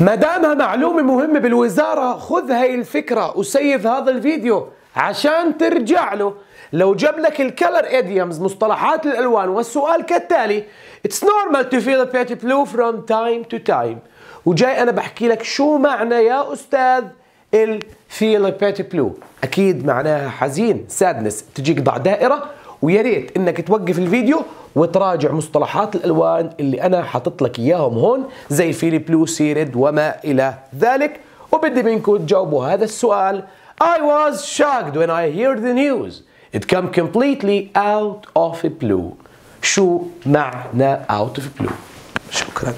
ما دامها معلومة مهمة بالوزارة خذ هاي الفكرة وسيف هذا الفيديو عشان ترجع له لو جاب لك الكلر idioms مصطلحات الألوان والسؤال كالتالي It's normal to feel a bit blue from time to time وجاي أنا بحكي لك شو معنى يا أستاذ ال feel a bit blue أكيد معناها حزين sadness تجيك ضع دائرة ويا ريت إنك توقف الفيديو وتراجع مصطلحات الالوان اللي انا حاطط لك اياهم هون زي فيري بلو سيرد وما الى ذلك وبدي منكم تجاوبوا هذا السؤال I was shocked when I heard the news It came completely out of blue شو معنى out of blue شكرا